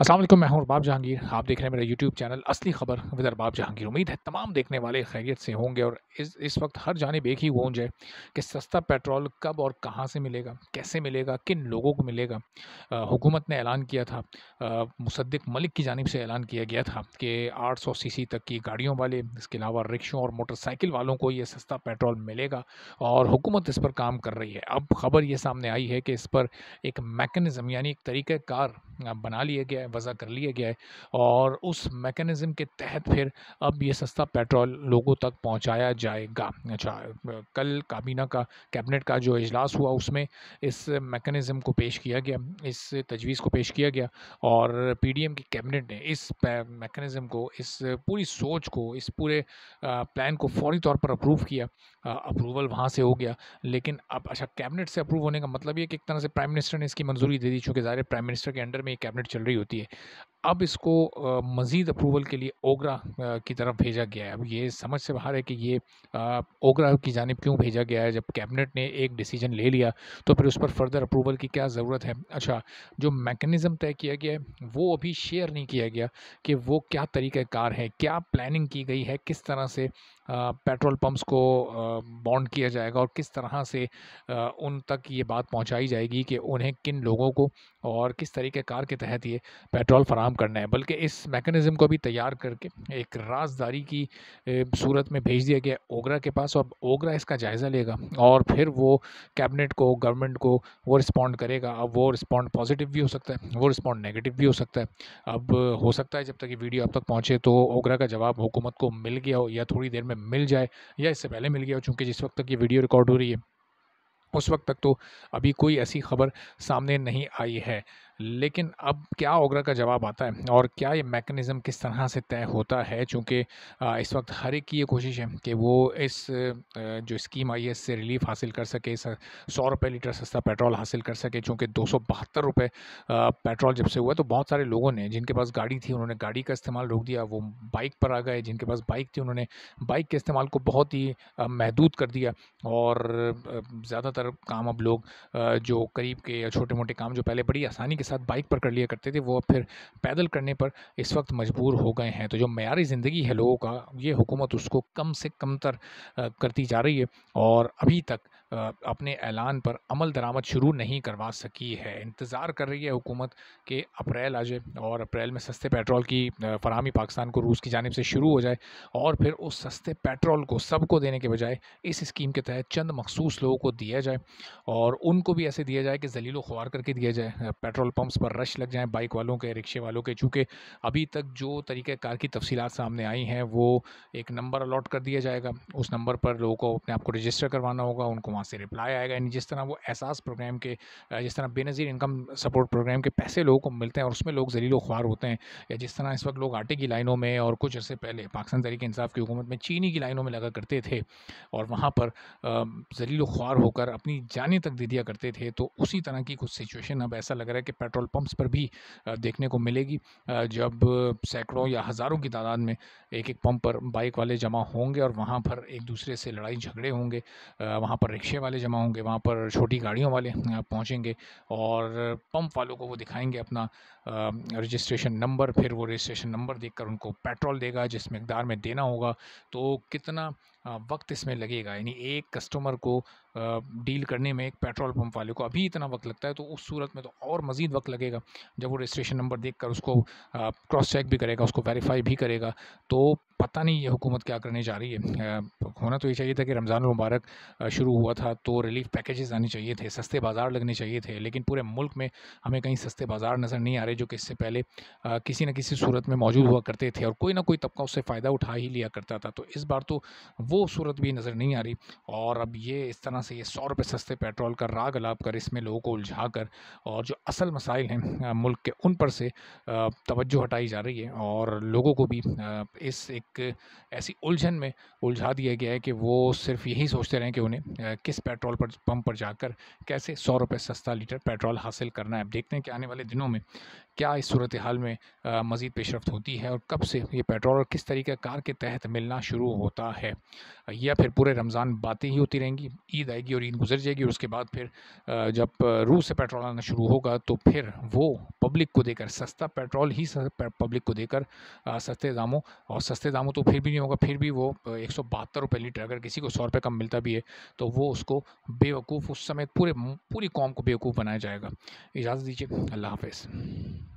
असल मैं हूं अरबाब जहांगीर आप देख रहे हैं मेरा यूट्यूब चैनल असली खबर विद अरबाब जहांगीर उम्मीद है तमाम देखने वाले खैरियत से होंगे और इस इस वक्त हर जानब एक ही गूंज है कि सस्ता पेट्रोल कब और कहां से मिलेगा कैसे मिलेगा किन लोगों को मिलेगा हुकूमत ने ऐलान किया था मुसद्दिक मलिक की जानब से ऐलान किया गया था कि आठ सौ सी सी तक की गाड़ियों वाले इसके अलावा रिक्शों और मोटरसाइकिल वालों को ये सस्ता पेट्रोल मिलेगा और हुकूमत इस पर काम कर रही है अब खबर ये सामने आई है कि इस पर एक मेकनिज़म यानी एक तरीक़ार बना लिया गया गया है वज़ा कर लिया गया है और उस मेकनिज़म के तहत फिर अब ये सस्ता पेट्रोल लोगों तक पहुँचाया जाएगा अच्छा कल काबीना का कैबिनेट का जो इजलास हुआ उसमें इस मेकनिज़म को पेश किया गया इस तजवीज़ को पेश किया गया और पी डी एम की कैबिनेट ने इस मेकनिज़म को इस पूरी सोच को इस पूरे प्लान को फौरी तौर पर अप्रूव किया अप्रूवल वहाँ से हो गया लेकिन अब अच्छा कैबिनेट से अप्रूव होने का मतलब ये कि एक तरह से प्राइम मिनिस्टर ने इसकी मंजूरी दे दी चूँकि ज़ाहिर प्राइम मिनिस्टर के अंडर में ये कैबिनेट चल रही होती দিয়ে अब इसको मज़ीद अप्रूवल के लिए ओगरा की तरफ भेजा गया है अब ये समझ से बाहर है कि ये ओगरा की जानब क्यों भेजा गया है जब कैबिनेट ने एक डिसीजन ले लिया तो फिर उस पर फर्दर अप्रूवल की क्या ज़रूरत है अच्छा जो मैकेनिज़्म तय किया गया है वो अभी शेयर नहीं किया गया कि वो क्या तरीक़ार है क्या प्लानिंग की गई है किस तरह से पेट्रोल पम्प्स को बॉन्ड किया जाएगा और किस तरह से उन तक ये बात पहुँचाई जाएगी कि उन्हें किन लोगों को और किस तरीक़ार के तहत ये पेट्रोल फराम काम करना है बल्कि इस मैकेनिज़म को भी तैयार करके एक राजदारी की सूरत में भेज दिया गया ओगरा के पास अब ओगरा इसका जायज़ा लेगा और फिर वो कैबिनेट को गवर्नमेंट को वो रिस्पॉन्ड करेगा अब वो रिस्पॉन्ड पॉजिटिव भी हो सकता है वो रिस्पॉन्ड नेगेटिव भी हो सकता है अब हो सकता है जब तक ये वीडियो अब तक पहुँचे तो ओगरा का जवाब हुकूमत को मिल गया हो या थोड़ी देर में मिल जाए या इससे पहले मिल गया हो चूँकि जिस वक्त तक ये वीडियो रिकॉर्ड हो रही है उस वक्त तक तो अभी कोई ऐसी खबर सामने नहीं आई है लेकिन अब क्या ओग्रा का जवाब आता है और क्या ये मैकेनिज़्म किस तरह से तय होता है चूँकि इस वक्त हर एक की ये कोशिश है कि वो इस जो स्कीम आई है इससे रिलीफ हासिल कर सके सौ रुपये लीटर सस्ता पेट्रोल हासिल कर सके चूँकि दो सौ बहत्तर रुपये पेट्रोल जब से हुआ तो बहुत सारे लोगों ने जिनके पास गाड़ी थी उन्होंने गाड़ी का इस्तेमाल रोक दिया वो बाइक पर आ गए जिनके पास बाइक थी उन्होंने बाइक के इस्तेमाल को बहुत ही महदूद कर दिया और ज़्यादातर काम अब लोग जो करीब के छोटे मोटे काम जो पहले बड़ी आसानी के साथ बाइक पर कर लिया करते थे वो अब फिर पैदल करने पर इस वक्त मजबूर हो गए हैं तो जो मैारी ज़िंदगी है लोगों का ये हुकूमत उसको कम से कम तर करती जा रही है और अभी तक अपने ऐलान पर अमल दरामद शुरू नहीं करवा सकी है इंतज़ार कर रही है हुकूमत कि अप्रैल आ जाए और अप्रैल में सस्ते पेट्रोल की फरहमी पाकिस्तान को रूस की जानब से शुरू हो जाए और फिर उस सस्ते पेट्रोल को सबको देने के बजाय इस स्कीम के तहत चंद मखसूस लोगों को दिया जाए और उनको भी ऐसे दिया जाए कि जलीलो ख्वार करके दिया जाए पेट्रोल पम्प्स पर रश लग जाए बाइक वालों के रिक्शे वालों के चूँकि अभी तक जो तरीक़ाकार की तफसीत सामने आई हैं वो एक नंबर अलाट कर दिया जाएगा उस नंबर पर लोगों को अपने आप को रजिस्टर करवाना होगा उनको वहाँ से रिप्लाई आएगा यानी जिस तरह वो एहसास प्रोग्राम के जिस तरह बेनज़ीर इनकम सपोर्ट प्रोग्राम के पैसे लोगों को मिलते हैं और उसमें लोग जलील ख्वार होते हैं या जिस तरह इस वक्त लोग आटे की लाइनों में और कुछ अर्से पहले पाकिस्तान तरीके इंसाफ की हुकूमत में चीनी की लाइनों में लगा करते थे और वहाँ पर जलील ख्वार होकर अपनी जाने तक दे दिया करते थे तो उसी तरह की कुछ सिचुएशन अब ऐसा लग रहा है कि पेट्रोल पम्प्स पर भी देखने को मिलेगी जब सैकड़ों या हज़ारों की तादाद में एक एक पम्प पर बाइक वाले जमा होंगे और वहाँ पर एक दूसरे से लड़ाई झगड़े होंगे वहाँ पर रिक्शा पीछे वाले जमा होंगे वहाँ पर छोटी गाड़ियों वाले पहुँचेंगे और पंप वालों को वो दिखाएंगे अपना रजिस्ट्रेशन नंबर फिर वो रजिस्ट्रेशन नंबर देखकर उनको पेट्रोल देगा जिस मकदार में देना होगा तो कितना वक्त इसमें लगेगा यानी एक कस्टमर को डील करने में एक पेट्रोल पंप वाले को अभी इतना वक्त लगता है तो उस सूरत में तो और मज़ीद वक्त लगेगा जब वो रजिस्ट्रेशन नंबर देख कर उसको क्रॉस चेक भी करेगा उसको वेरीफाई भी करेगा तो पता नहीं ये हुकूमत क्या करने जा रही है होना तो ये चाहिए था कि रमज़ान मुबारक शुरू हुआ था तो रिलीफ पैकेजेस आने चाहिए थे सस्ते बाज़ार लगने चाहिए थे लेकिन पूरे मुल्क में हमें कहीं सस्ते बाज़ार नज़र नहीं आ रहे जो कि इससे पहले किसी न किसी सूरत में मौजूद हुआ करते थे और कोई ना कोई तबका उससे फ़ायदा उठा ही लिया करता था तो इस बार तो वो सूरत भी नज़र नहीं आ रही और अब ये इस तरह से ये सौ रुपये सस्ते पेट्रोल का राग अलाप कर इसमें लोगों को उलझा कर और जो असल मसाइल हैं मुल्क के उन पर से तवज्जो हटाई जा रही है और लोगों को भी इस एक ऐसी उलझन में उलझा दिया गया है कि वो सिर्फ यही सोचते रहें कि उन्हें किस पेट्रोल पर पम्प पर जाकर कैसे सौ रुपये सस्ता लीटर पेट्रोल हासिल करना है अब देखते हैं कि आने वाले दिनों में क्या इस सूरत हाल में मज़ीद पेशरफ होती है और कब से ये पेट्रोल और किस तरीके कार के तहत मिलना शुरू होता है या फिर पूरे रमज़ान बातें ही होती रहेंगी ईद आएगी और ईद गुजर जाएगी और उसके बाद फिर जब रूस से पेट्रोल आना शुरू होगा तो फिर वो पब्लिक को देकर सस्ता पेट्रोल ही पब्लिक को देकर सस्ते दामों और सस्ते दामों तो फिर भी नहीं होगा फिर भी वो एक सौ बहत्तर रुपये लीटर अगर किसी को सौ रुपये कम मिलता भी है तो वो उसको बेवकूफ़ उस समय पूरे पूरी कौम को बेवकूफ़ बनाया जाएगा इजाज़त दीजिए अल्लाह हाफ